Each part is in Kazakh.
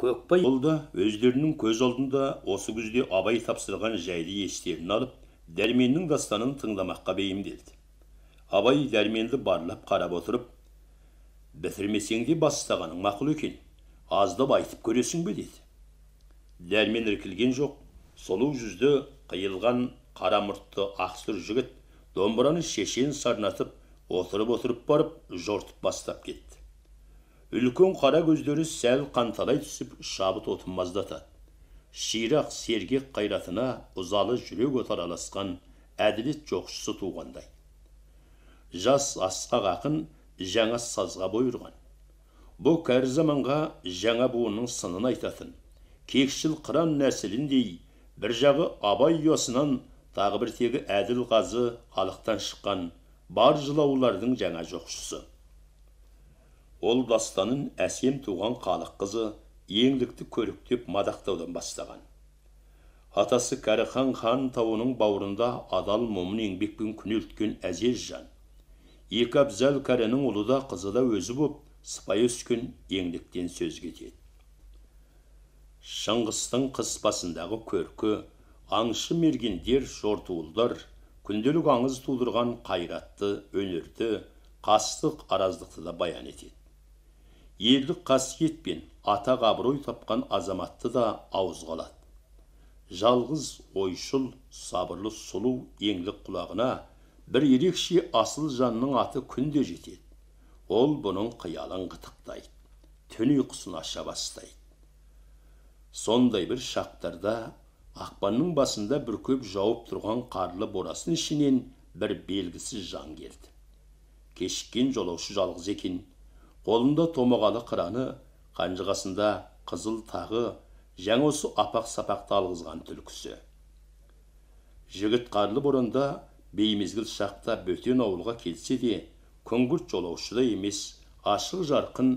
көкбай бұл өздерінің көз алдында осы күзде абай тапсырған жайды естерін алып дәрменнің дастанын тыңдамаққа бейімделді абай дәрменді барлап қарап отырып бітірмесең де бастағаның мақұл екен аздап айтып көресің бе деді дәрмен іркілген жоқ сұлу жүзді қиылған қара мұртты ақсұр жігіт домбыраны шешен сарнатып отырып отырып барып жортып бастап кетті үлкен қара көздері сәл қанталай түсіп шабыт маздатады ширақ сергек қайратына ұзалы жүрек отар аласқан әділет жоқшысы туғандай жас асқақ ақын жаңа сазға бой ұрған бұл кәрі заманға жаңа буынның сынын айтатын кекшіл қыран нәсіліндей бір жағы абай ұясынан тағы бір тегі әділ қазы халықтан шыққан бар жылаулардың жаңа жоқшысы ол дастанын әсем туған қалық қызы еңдікті көріктеп мадақтаудан бастаған атасы кәріхан хан тауының бауырында адал момын еңбекпен күнелткен әзез жан екі абзал кәрінің ұлы да қызы да өзі боп сыпайы өскен еңліктен сөз кетеді шыңғыстың қыспасындағы көркі аңшы мергендер жортуылдар күнделік аңыз тудырған қайратты өнерді қастық араздықты да баян етеді елдік қасиет пен атақ абырой тапқан азаматты да ауызға алады жалғыз ойшыл сабырлы сұлу еңлік құлағына бір ерекше асыл жанның аты күнде жетеді ол бұның қиялын қытықтайды түн ұйқысын аша бастайды сондай бір шақтарда ақпанның басында бүркеп жауып тұрған қарлы борасын ішінен бір белгісіз жан келді кешіккен жолаушы жалғыз екен қолында томағалы қыраны қанжығасында қызыл тағы жаңа осы апақ сапақты алғызған түлкісі жігіт қарлы бұрында, беймезгіл шақта бөтен ауылға келсе де күңгірт жолаушыдай емес ашық жарқын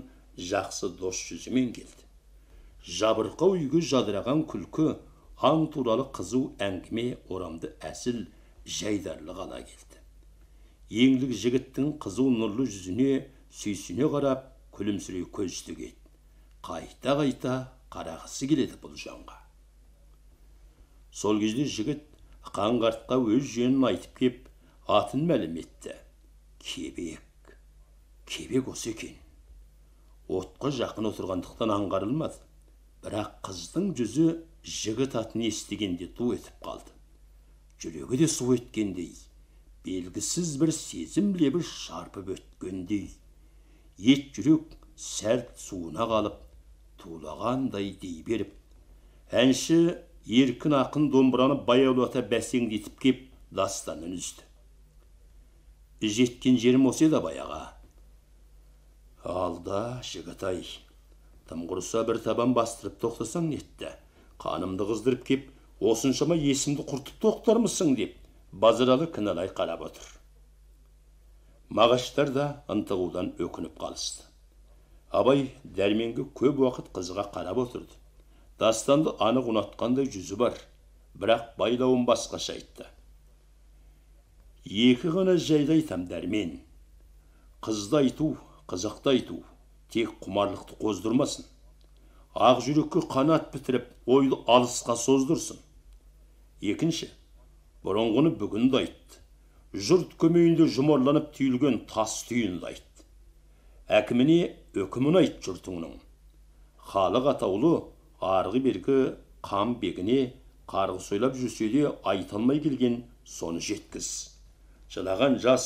жақсы дос жүзімен келді жабырқау үйге жадыраған күлкі аң туралы қызу әңгіме орамды әсіл жайдарлы ғана келді еңлік жігіттің қызу нұрлы жүзіне сүйсіне қарап күлімсірей көз тігеді қайта қайта қарағысы келеді бұл жанға сол кезде жігіт қаңғартқа өз жөнін айтып кеп атын мәлім етті кебек кебек осы екен отқа жақын отырғандықтан аңғарылмады бірақ қыздың жүзі жігіт атын естігенде ду етіп қалды жүрегі де су еткендей белгісіз бір сезім лебі шарпып өткендей ет жүрек сәл суына қалып тулағандай дей беріп әнші еркін ақын домбыраны баяулата бәсеңдетіп кеп дастанын үзді жеткен жерім осы еді баяға. алда жігітай тым құрыса бір табан бастырып тоқтасаң нетті қанымды қыздырып кеп осыншама есімді құртып тоқтармысың деп базаралы кінәлай қарап отыр мағаштар да ынтығудан өкініп қалысты абай дәрменге көп уақыт қызыға қарап отырды дастанды анық ұнатқандай жүзі бар бірақ байлауын басқаша айтты екі ғана жайды айтам дәрмен қызды айту қызықты айту тек құмарлықты қоздырмасын ақ жүрекке қанат бітіріп ойды алысқа создырсын екінші бұрынғыны бүгін айтты жұрт көмейінде жұмарланып түйілген тас түйінді айт әкіміне өкімін айт жұртыңның халық атаулы арғы бергі қам бегіне қарғыс ойлап жүрсе де айта алмай келген соны жеткіз жылаған жас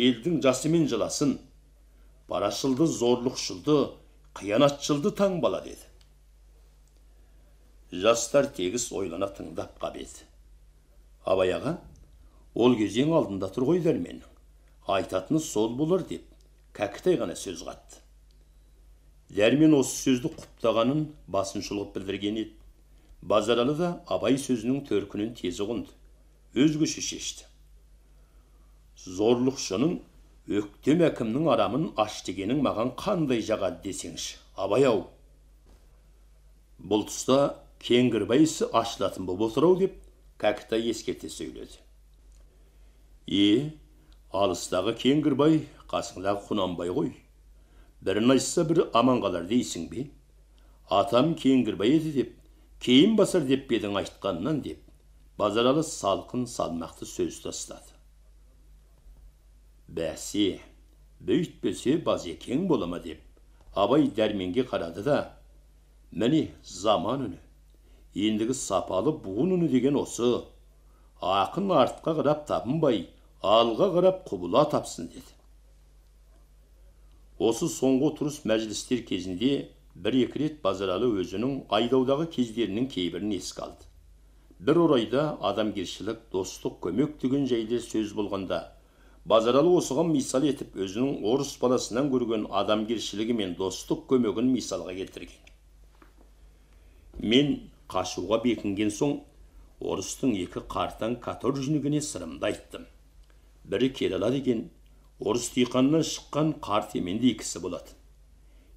елдің жасымен жыласын парашылды зорлықшылды қиянатшылды таңбала деді жастар тегіс ойлана тыңдап қап еді абай аға ол кезең алдында тұр ғой дәрменнің айтатыны сол болар деп кәкітай ғана сөз қатты дәрмен осы сөзді құптағанын басын шұлғып білдірген еді базаралы да абай сөзінің төркінін тез ұғынды өзгеше шешті зорлықшының өктем әкімнің арамын аш дегенің маған қандай жағады десеңші абай ау бұл тұста кеңгірбай ісі ашылатын отыр ау деп кәкітай ескерте сөйледі е алыстағы кеңгірбай қасыңдағы құнанбай ғой бірін айтса бірі аман қалар дейсің бе атам кеңгірбай еді деп кейін басар деп пе едің айтқанынан деп базаралы салқын салмақты сөз тастады бәсе бүйтпесе базекең бола ма деп абай дәрменге қарады да міне заман үні ендігі сапалы буын үні деген осы ақын артқа қарап табынбай алға қарап құбыла тапсын деді осы соңғы тұрыс мәжілістер кезінде бір екі рет базаралы өзінің айдаудағы кездерінің кейбірін еске алды бір орайда адамгершілік достық көмек деген жайлы сөз болғанда базаралы осыған мисал етіп өзінің орыс баласынан көрген адамгершілігі мен достық көмегін мисалға келтірген мен қашуға бекінген соң орыстың екі қартаң каторжнигіне сырымды айттым бірі керала деген орыс диқанынан шыққан қарт емендей кісі болады.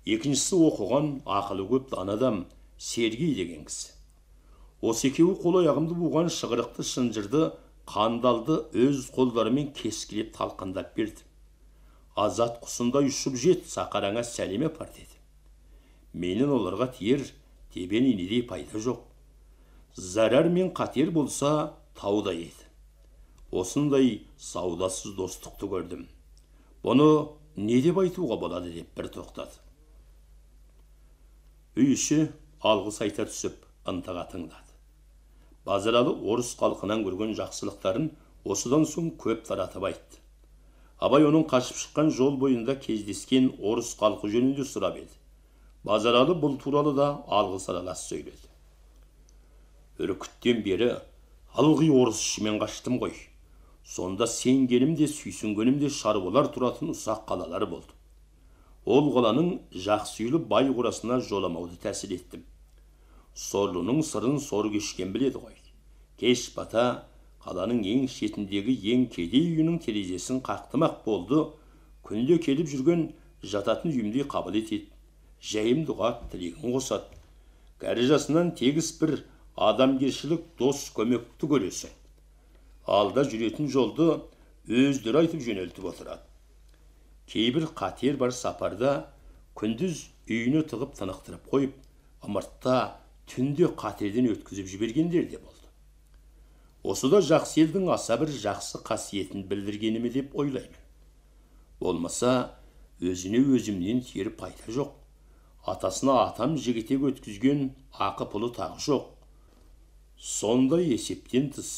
екіншісі оқыған ақылы көп дана адам сергей деген кісі осы екеуі қол аяғымды буған шығырықты шынжырды қандалды өз қолдарымен кескілеп талқандап берді азат құсындай ұшып жет сақараңа сәлем апар деді менің оларға тиер тебен инедей пайда жоқ зарар мен қатер болса таудай еді осындай саудасыз достықты көрдім бұны не деп айтуға болады деп бір тоқтады үй іші алғыс айта түсіп ынтыға тыңдады базаралы орыс халқынан көрген жақсылықтарын осыдан соң көп таратып айтты абай оның қашып шыққан жол бойында кездескен орыс халқы жөнінде сұрап еді базаралы бұл туралы да алғыс аралас сөйледі үркіттен бері орыс ішімен қаштым ғой сонда сенгенім де сүйсінгенім де шаруалар тұратын ұсақ қалалар болды ол қаланың жақсы үйлі бай қорасына жоламауды тәсіл еттім сорлының сырын сор кешкен біледі ғой кеш бата қаланың ең шетіндегі ең кедей үйінің терезесін қақтымақ болды күнде келіп жүрген жататын үйімдей қабыл етеді жәйім дұға тілегін қосады кәрі жасынан тегіс бір адамгершілік дос көмекті көресің. алда жүретін жолды өздері айтып жөнелтіп отырады кейбір қатер бар сапарда күндіз үйіне тығып тынықтырып қойып ымыртта түнде қатерден өткізіп жібергендер де болды осы да жақсы елдің аса бір жақсы қасиетін білдіргені ме деп ойлаймын болмаса өзіне өзімнен тері пайда жоқ атасына атам жігітек өткізген ақы пұлы тағы жоқ сондай есептен тыс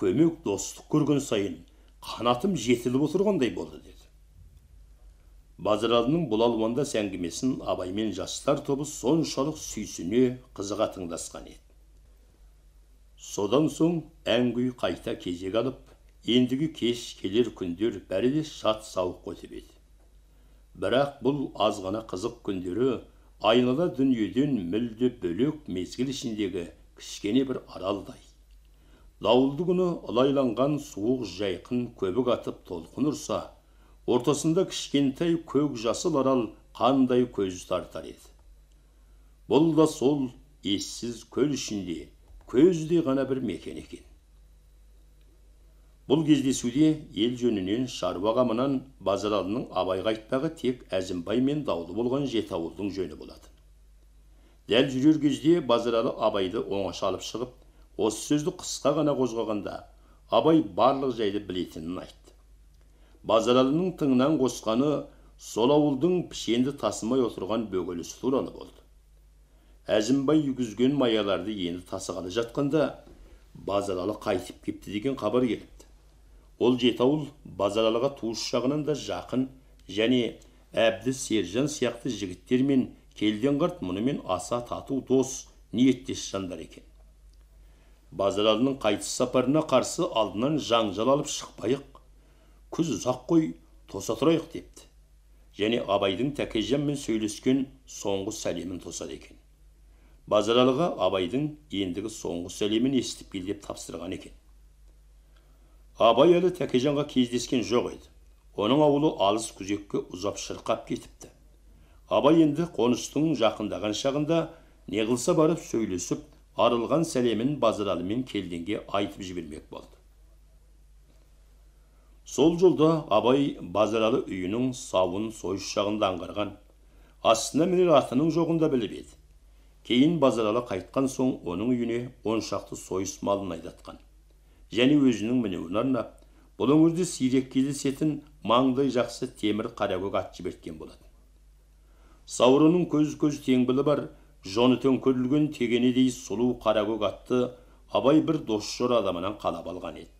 көмек достық көрген сайын қанатым жетіліп отырғандай болды деді базаралының бұл алуандас әңгімесін абай мен жастар тобы соншалық сүйсіне қызыға тыңдасқан еді содан соң ән қайта кезек алып ендігі кеш келер күндер бәрі де шат сауық өтіп еді бірақ бұл аз ғана қызық күндері айнала дүниеден мүлде бөлек мезгіл ішіндегі кішкене бір аралдай дауылды күні алайланған суық жайқын көбік атып толқын ұрса ортасында кішкентай көк жасыл арал қандай көз тартар еді бұл да сол ессіз көл ішінде көздей ғана бір мекен екен бұл кездесуде ел жөнінен шаруа қамынан базаралының абайға айтпағы тек әзімбай мен даулы болған жеті ауылдың жөні болады дәл жүрер кезде базаралы абайды алып шығып осы сөзді қысқа ғана қозғағанда абай барлық жайды білетінін айтты базаралының тыңнан қосқаны сол ауылдың пішенді тасымай отырған бөгелісі туралы болды әзімбай үгізген маяларды енді тасығалы жатқанда базаралы қайтып кепті деген хабар келіпті ол жеті ауыл базаралыға туыс жағынан да жақын және әбді сержан сияқты жігіттермен, Келден қарт мұнымен аса тату дос ниеттес жандар екен базаралының қайтыс сапарына қарсы алдынан жаңжал алып шықпайық күз ұзақ қой тоса тұрайық депті және абайдың тәкежанмен сөйлескен соңғы сәлемін тосады екен базаралыға абайдың ендігі соңғы сәлемін естіп кел деп тапсырған екен абай әлі тәкежанға кездескен жоқ еді оның ауылы алыс күзекке ұзап шырқап кетіпті абай енді қоныстың жақындаған шағында неғылса барып сөйлесіп арылған сәлемін базаралы мен келденге айтып жібермек болды сол жолда абай базаралы үйінің сауын сойыс жағында аңғарған астына мінер атының жоғын да біліп еді кейін базаралы қайтқан соң оның үйіне он шақты сойыс малын айдатқан және өзінің мінеуін арнап бұл өңірде сирек кездесетін маңдай жақсы темір қаракөк ат жіберткен болатын сауырының көз көз теңбілі бар жоны төңкерілген тегенедей сұлу қаракөк атты абай бір дос жор адамынан қалап алған еді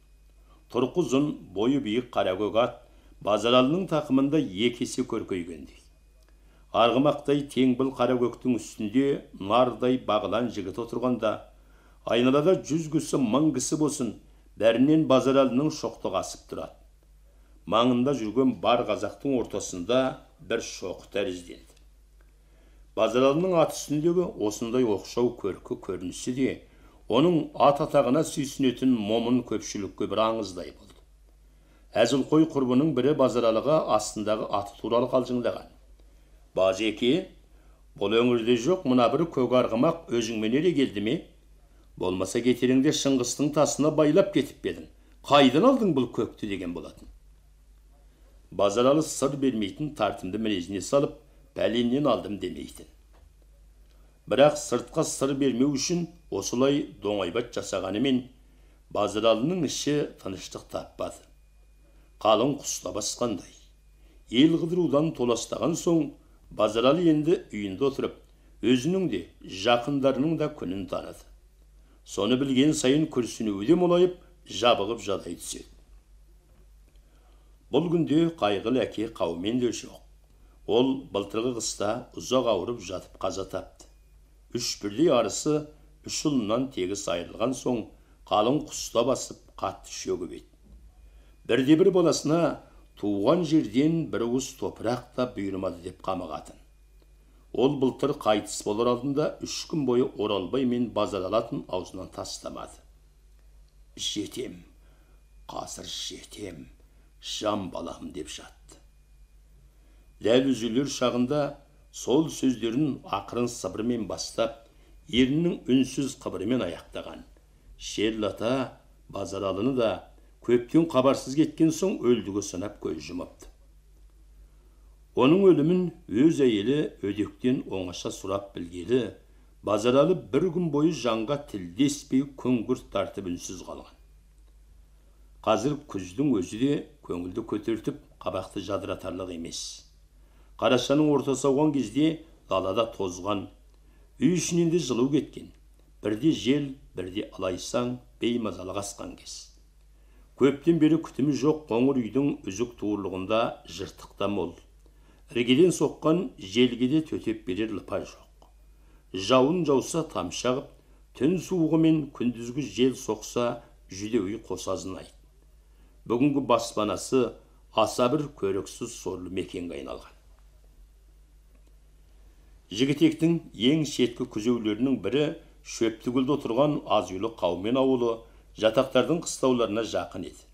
тұрқы ұзын бойы биік қаракөк ат базаралының тақымында екі есе көркейгендей арғымақтай теңбіл қаракөктің үстінде нардай бағлан жігіт отырғанда айналада жүз кісі мың кісі болсын бәрінен базаралының шоқтығы асып тұрады маңында жүрген бар қазақтың ортасында бір шоқ тәрізденді базаралының ат үстіндегі осындай оқшау көркі көрінісі де оның ат атағына сүйсінетін момын көпшілікке бір аңыздай болды әзілқой құрбының бірі базаралыға астындағы аты туралы қалжыңдаған базеке бұл өңірде жоқ мына бір көк арғымақ өзіңмен ере келді ме болмаса кетеріңде шыңғыстың тасына байлап кетіп пе едің қайдан алдың бұл көкті деген болатын базаралы сыр бермейтін тартымды мінезіне салып пәленнен алдым демейтін бірақ сыртқа сыр бермеу үшін осылай доңайбат жасағанымен базаралының іші тыныштық таппады қалың құста басқандай ел қыдырудан толастаған соң базаралы енді үйінде отырып өзінің де жақындарының да күнін таныды соны білген сайын күрсінуі де олайып, жабығып жадай түседі бұл күнде қайғылы әке қаумен де Ол былтырғы қыста ұзақ ауырып жатып қаза тапты. Үш бірдей арысы үш ұлынан тегіс айырылған соң қалың құста басып қатты шөгіп еді. Бірде бір баласына туған жерден бір уыс топырақ та бұйырмады деп қамығатын. Ол былтыр қайтыс болар алдында үш күн бойы оралбай мен базаралатын аузынан тастамады. Жетем, қазір жетем, жан балам деп жатты дәл үзілер шағында сол сөздерін ақырын сыбырмен бастап ерінің үнсіз қыбырымен аяқтаған Шерлата ата базаралыны да көптен хабарсыз кеткен соң өлдігі санап көз жұмыпты оның өлімін өз әйелі өдектен оңаша сұрап білгелі базаралы бір күн бойы жанға тілдеспей күңгірт тартып үнсіз қалған қазір күздің өзі де көңілді көтертіп қабақты жадыратарлық емес қарашаның ортасы ауған кезде далада тозған үй ішінен де жылу кеткен бірде жел бірде алайсаң беймазалық асқан кез көптен бері күтімі жоқ қоңыр үйдің үзік туырлығында жыртық та мол іргеден соққан желге де төтеп берер лыпа жоқ жауын жауса тамшы ағып түн суығы мен күндізгі жел соқса жүдеуі айт бүгінгі баспанасы аса бір көріксіз сорлы мекенге айналған жігітектің ең шеткі күзеулерінің бірі шөптігүлде отырған аз үйлі қаумен ауылы жатақтардың қыстауларына жақын еді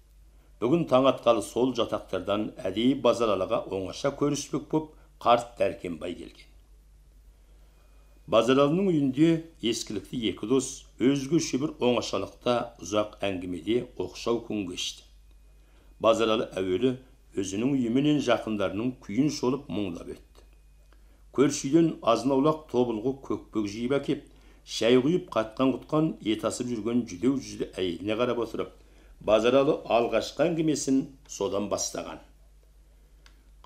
бүгін таң атқалы сол жатақтардан әдейі базаралыға оңаша көріспек боп қарт дәркембай келген базаралының үйінде ескілікті екі дос өзгеше бір оңашалықта ұзақ әңгімеде оқшау күн кешті базаралы әуелі өзінің менен жақындарының күйін шолып мұңдап өтті үйден азын аулақ тобылғы көкпек жиып әкеп шәй құйып қатқан құтқан ет асып жүрген жүдеу жүзді әйеліне қарап отырып базаралы алғашқы әңгімесін содан бастаған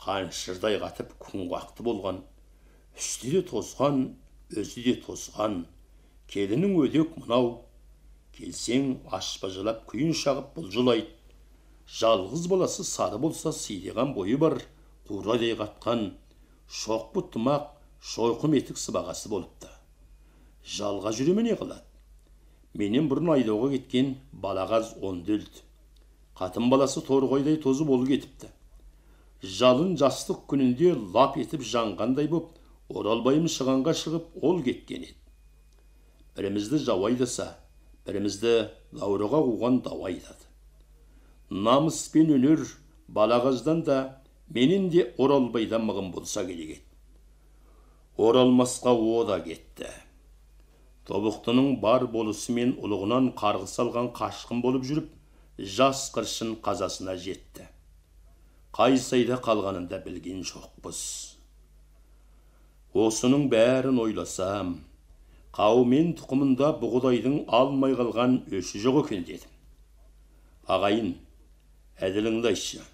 қаншырдай қатып қақты болған үсті де тозған өзі де тозған келінің өдек мынау келсең ашпа жылап күйін шағып бұлжылайды жалғыз баласы сары болса сидеған бойы бар қурадай қатқан шоқпы тымақ шойқым етік сыбағасы болыпты жалға жүреме не қылады менен бұрын айдауға кеткен балағаз өлді қатын баласы торғайдай тозып ол кетіпті жалын жастық күнінде лап етіп жанғандай боп оралбайым шығанға шығып ол кеткен еді бірімізді жау айдаса бірімізді лаураға қуған дау айдады намыс пен өнер балағаздан да Менің де мұғым болса керек еді оралмасқа о да кетті тобықтының бар болысы мен ұлығынан қарғыс алған қашқын болып жүріп жас қыршын қазасына жетті қай сайда қалғанын да білген жоқпыз осының бәрін ойласам қаумен тұқымында бұғыдайдың алмай қалған өші жоқ екен дедім ағайын әділіңді айтшы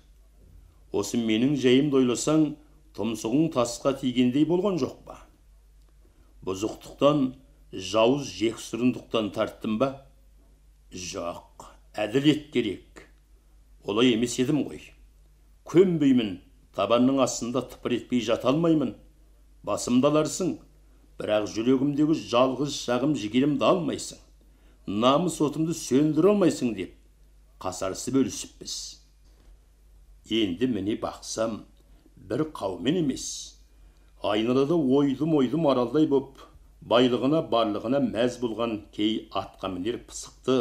осы менің жайымды ойласаң тұмсығың тасқа тигендей болған жоқ па бұзықтықтан жауыз жексұрындықтан тарттым ба жоқ әділет керек олай емес едім ғой көнбеймін табанның астында тыпыр етпей жата алмаймын басымды аларсың бірақ жүрегімдегі жалғыз шағым жігерімді алмайсың намыс отымды сөндіре алмайсың деп қасарысып өлісіппіз енді міне бақсам бір қаумен емес айналада ойдым ойдым аралдай боп байлығына барлығына мәз болған кей атқамінер пысықты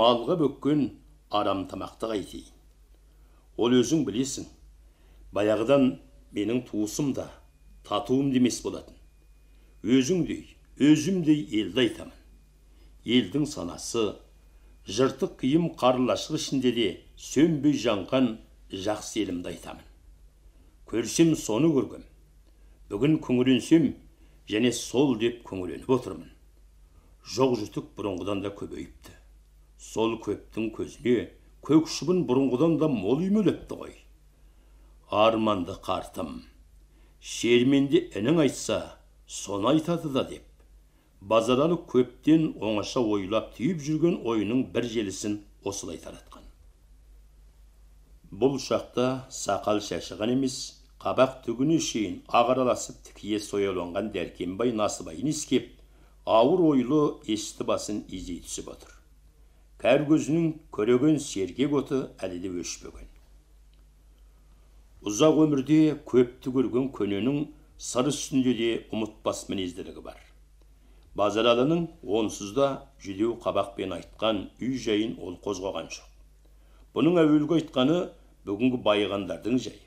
малға бөккен арам тамақты қайтейін ол өзің білесің баяғыдан менің туысым да татуым демес болатын өзіңдей өзімдей елді айтамын елдің санасы жыртық киім қарлашық ішінде де сөнбей жанған жақсы елімді айтамын көрсем соны көргем бүгін күңіренсем және сол деп күңіреніп отырмын жоқ жүтік бұрынғыдан да көбейіпті сол көптің көзіне көк шыбын бұрынғыдан да мол үймелепті ғой арманды қартым шерменде інің айтса соны айтады да деп базаралы көптен оңаша ойлап түйіп жүрген ойының бір желісін осылай таратқан бұл шақта сақал шашыған емес қабақ түгіне шейін ағараласып тікие сояланған дәркембай насыбайын иіскеп ауыр ойлы есті басын изей түсіп отыр кәр көзінің көреген сергек оты әлі де өшпеген ұзақ өмірде көпті көрген көненің сыр үстінде де ұмытпас мінезділігі бар базаралының онсыз да жүдеу қабақпен айтқан үй жайын ол қозғаған жоқ бұның әуелгі айтқаны бүгінгі байығандардың жайы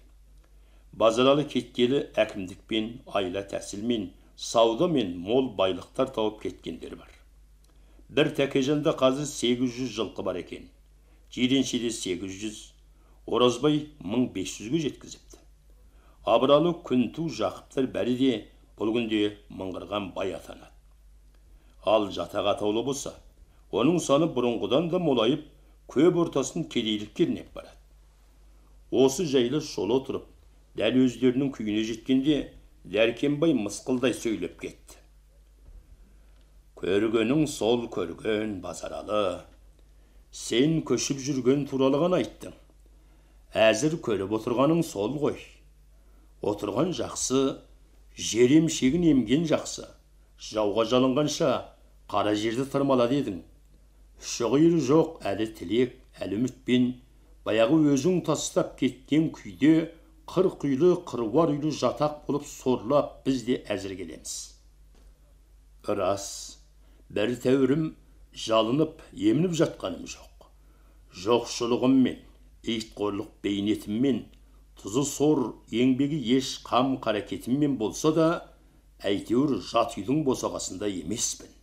базаралы кеткелі әкімдікпен айла тәсілмен сауда мен мол байлықтар тауып кеткендер бар бір тәкежанда қазы 800 жылқы бар екен жиреншеде 800 оразбай 1500-ге жеткізіпті абыралы күнту жақыптар бәрі де бұл күнде мыңғырған бай атанады ал жатаға атаулы болса оның саны бұрынғыдан да молайып көп ортасын кедейлік кернеп барады осы жайлы шола отырып дәл өздерінің күйіне жеткенде дәркембай мысқылдай сөйлеп кетті көргенің сол көрген базаралы сен көшіп жүрген туралы ғана айттың әзір көріп отырғаның сол ғой отырған жақсы жер емшегін емген жақсы жауға жалынғанша қара жерді тырмала дедің Шұғыр жоқ әлі тілек әлі үмітпен баяғы өзің тастап кеткен күйде қырқ үйлі қыруар үйлі жатақ болып сорлап біз де әзір келеміз рас бір тәуірім жалынып емініп жатқаным жоқ жоқшылығыммен итқорлық бейнетіммен тұзы сор еңбегі еш қам қаракетіммен болса да әйтеуір жат үйдің босағасында емеспін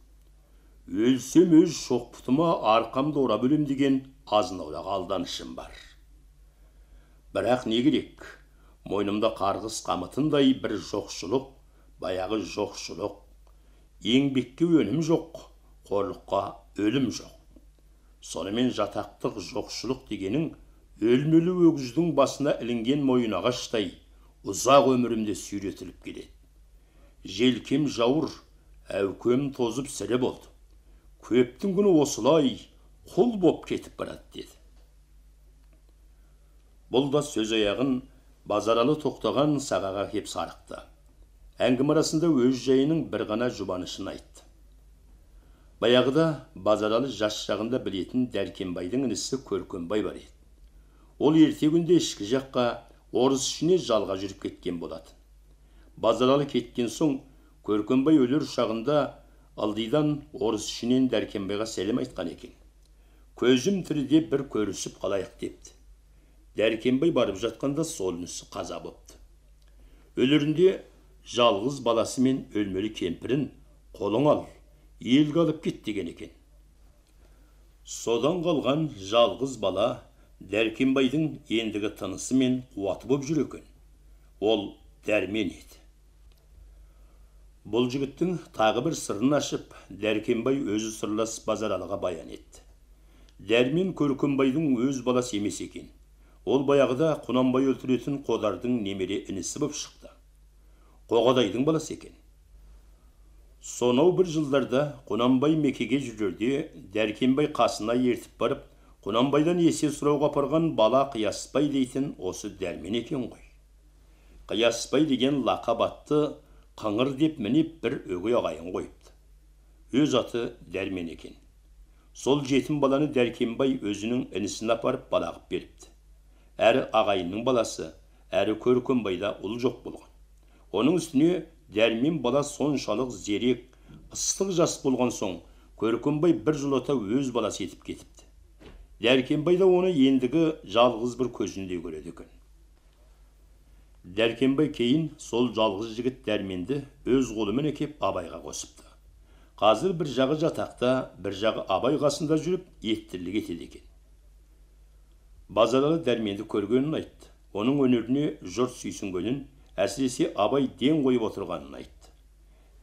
өлсем өз шоқпытыма арқамды орап өлем деген азынаулақ алданышым бар бірақ не керек мойнымда қарғыс қамытындай бір жоқшылық баяғы жоқшылық еңбекке өнім жоқ қорлыққа өлім жоқ сонымен жатақтық жоқшылық дегенің өлмелі өгіздің басына ілінген мойынағаштай ұзақ өмірімде сүйретіліп келеді желкем жауыр әукем тозып сірі болды көптің күні осылай құл боп кетіп барады деді бұл да сөз аяғын базаралы тоқтаған сағаға кеп сарықты әңгіме арасында өз жайының бір ғана жұбанышын айтты баяғыда базаралы жас шағында білетін дәркембайдың інісі көркембай бар еді ол ерте күнде ішкі жаққа орыс ішіне жалға жүріп кеткен болады. базаралы кеткен соң көркембай өлер шағында Алдыдан орыс ішінен дәркембайға сәлем айтқан екен көзім тіріде бір көрісіп қалайық депті дәркембай барып жатқанда сол інісі қаза бопты өлерінде жалғыз баласы мен өлмелі кемпірін қолың ал елге алып кет деген екен содан қалған жалғыз бала дәркембайдың ендігі тынысы мен қуаты боп жүр ол дәрмен еді бұл жігіттің тағы бір сырын ашып дәркембай өзі сырлас базаралыға баян етті дәрмен көркембайдың өз баласы емес екен ол баяғыда құнанбай өлтіретін қодардың немере інісі боп шықты қоғадайдың баласы екен сонау бір жылдарда құнанбай мекеге жүрерде Дәркенбай қасына ертіп барып құнанбайдан есе сұрауға апарған бала қиясбай дейтін осы дәрмен екен ғой қиясбай деген лақап атты қыңыр деп мініп бір өгей ағайын қойыпты өз аты дәрмен екен сол жетім баланы дәркембай өзінің інісіне апарып балағып беріпті әрі ағайынның баласы әрі көркембайда ұл жоқ болған оның үстіне дәрмен бала соншалық зерек ыстық жас болған соң көркембай біржолата өз баласы етіп кетіпті дәркембай да оны ендігі жалғыз бір көзіндей көреді екен дәркембай кейін сол жалғыз жігіт дәрменді өз қолымен әкеп абайға қосыпты қазір бір жағы жатақта бір жағы абай қасында жүріп еттірлік етеді екен базаралы дәрменді көргенін айтты оның өнеріне жұрт сүйсінгенін әсіресе абай ден қойып отырғанын айтты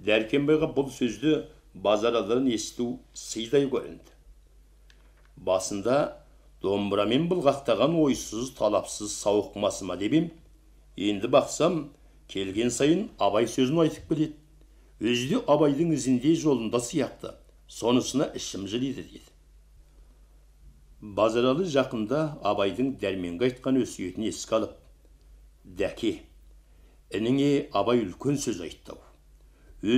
дәркембайға бұл сөзді базаралыдан есту сыйдай көрінді басында домбырамен былғақтаған ойсыз талапсыз сауықмасы ма деп ем енді бақсам келген сайын абай сөзін айтып келеді өзі де абайдың ізінде жолында сияқты сонысына ішім жылиды дейді базаралы жақында абайдың дәрменге айтқан өсиетін еске алып дәке ініңе абай үлкен сөз айтты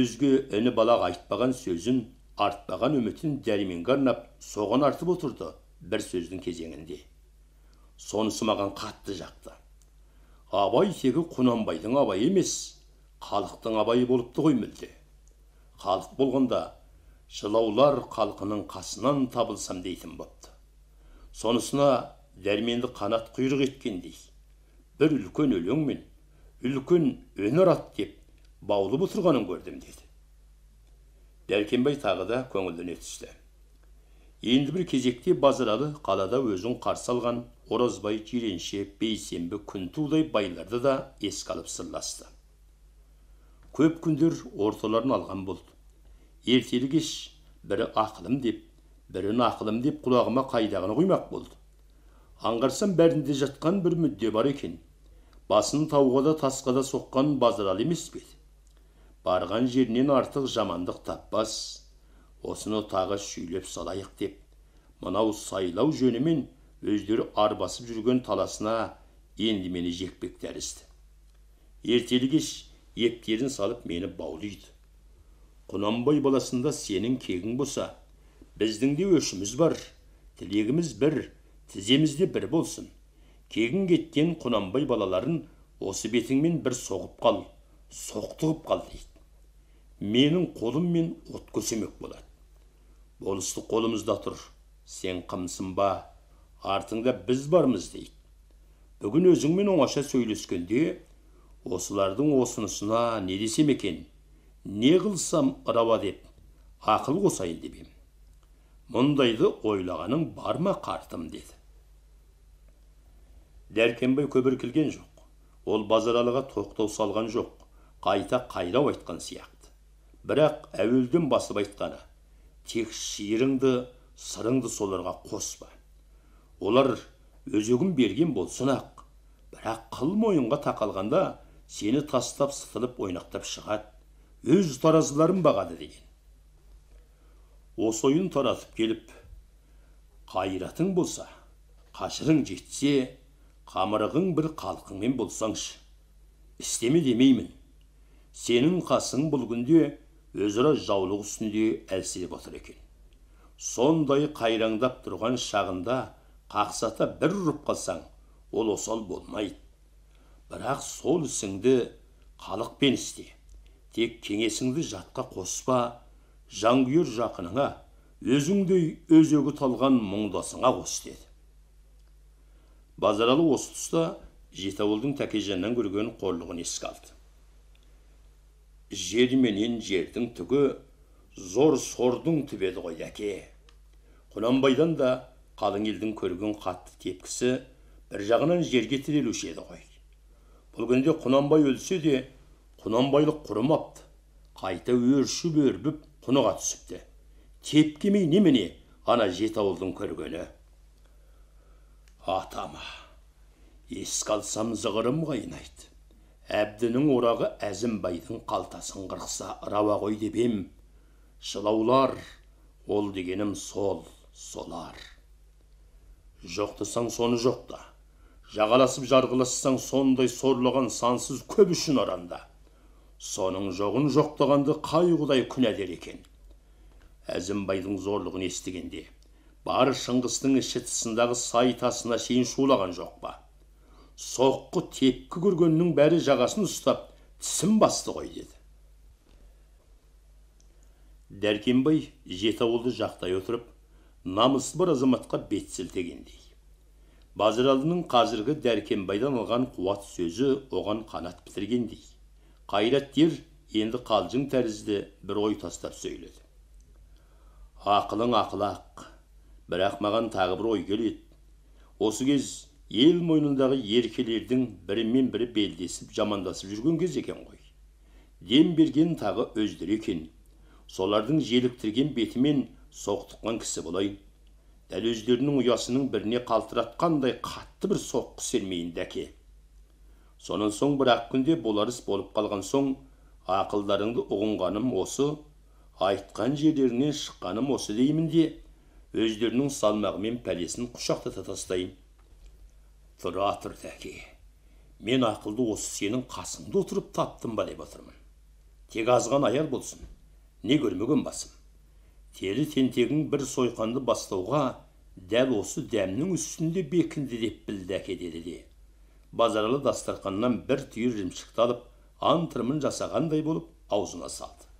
өзге іні балаға айтпаған сөзін артпаған үмітін дәрменге арнап соған артып отырды бір сөздің кезеңінде сонысы маған қатты жақты абай тегі құнанбайдың абайы емес халықтың абайы болыпты ғой мүлде халық болғанда жылаулар халқының қасынан табылсам дейтін бопты сонысына дәрменді қанат құйрық еткендей бір үлкен мен үлкен өнер ат деп баулып отырғанын көрдім деді дәркембай тағы да көңілдене түсті енді бір кезекте базаралы қалада өзін қарсы Orozbay, жиренше бейсенбі күнтудай байларды да еске алып сырласты көп күндер орталарын алған болды ертелі бірі ақылым деп бірін ақылым деп құлағыма қайдағыны құймақ болды аңғарсам бәрінде жатқан бір мүдде бар екен басын тауға да тасқа да соққан базаралы емес пе барған жерінен артық жамандық таппас осыны тағы шүйлеп салайық деп мынау сайлау жөнімен өздері арбасып жүрген таласына енді мені жекпек тәрізді ертелі ептерін салып мені баулиды құнанбай баласында сенің кегің болса біздің де өшіміз бар тілегіміз бір тіземіз де бір болсын кегін кеткен құнанбай балаларын осы бетіңмен бір соғып қал соқтығып қал дейді менің қолыммен от көсемек болады болысты қолымызда тұр сен қымсынба артыңда біз бармыз дейді бүгін өзіңмен оңаша сөйлескенде осылардың осынысына не десем екен не қылсам рауа деп ақыл қосайын деп ем мұндайды ойлағаның бар ма қартым деді көбір көбіркілген жоқ ол базаралыға тоқтау салған жоқ қайта қайрау айтқан сияқты бірақ әуелден басып айтқаны тек шиырыңды сырыңды соларға қоспа олар өзегін берген болсын ақ бірақ қыл мойынға тақалғанда сені тастап сытылып ойнақтап шығат, өз таразыларын бағады деген осы ойын таратып келіп қайратың болса қашырың жетсе қамырығың бір қалқыңмен болсаңшы істеме демеймін сенің қасың бұл күнде өзара жаулық үстінде әлсіреп отыр екен сондай қайраңдап тұрған шағында қақсата бір ұрып қалсаң ол осал болмайды бірақ сол ісіңді халықпен істе тек кеңесіңді жатқа қоспа жанкүйер жақыныңа өзіңдей өзегі талған мұңдасыңа қос деді базаралы осы тұста ауылдың тәкежаннан көрген қорлығын еске алды жер менен жердің түгі зор сордың түбеді ғой әке құнанбайдан да қалың елдің көрген қатты тепкісі бір жағынан жерге тірелуші еді ғой бұл күнде құнанбай өлсе де құнанбайлық құрымапты қайта өршіп өрбіп құныға түсіпті тепкемей немене ана жеті ауылдың көргені атама еске алсам зығырым қайнайды әбдінің орағы әзімбайдың қалтасын қырқса рауа ғой деп ем жылаулар ол дегенім сол солар жоқтысаң соны жоқта жағаласып жарғылассаң сондай сорлаған сансыз көп үшін аранда соның жоғын жоқтағанды қай құдай күнәдер екен әзімбайдың зорлығын естігенде бар шыңғыстың іші тысындағы сай тасына шейін шулаған жоқ па соққы тепкі көргеннің бәрі жағасын ұстап тісін басты ғой деді дәркембай жеті ауылды жақтай отырып намысы бар азаматқа бет сілтегендей базаралының қазіргі дәркембайдан алған қуат сөзі оған қанат бітіргендей қайраткер енді қалжың тәрізді бір ой тастап сөйледі ақылың ақылақ бірақ маған тағы бір ой келеді осы кез ел мойнындағы еркелердің бірімен бірі белдесіп жамандасып жүрген кез екен ғой дем берген тағы өздері екен солардың желіктірген бетімен соқтыққан кісі болайын дәл өздерінің ұясының біріне қалтыратқандай қатты бір соққы сермейін дәке сонан соң бір ақ күнде боларыс болып қалған соң ақылдарыңды ұғынғаным осы айтқан жерлерінен шыққаным осы деймін де өздерінің салмағымен пәлесін құшақтата тастайын тұра тұр дәке мен ақылды осы сенің қасыңда отырып таптым ба деп отырмын тек азған аял болсын не көрмеген басым тері тентегің бір сойқанды бастауға дәл осы дәмнің үстінде бекінді деп білді әке деді де базаралы дастарқаннан бір түйір жемшікті алып антырмын жасағандай болып аузына салды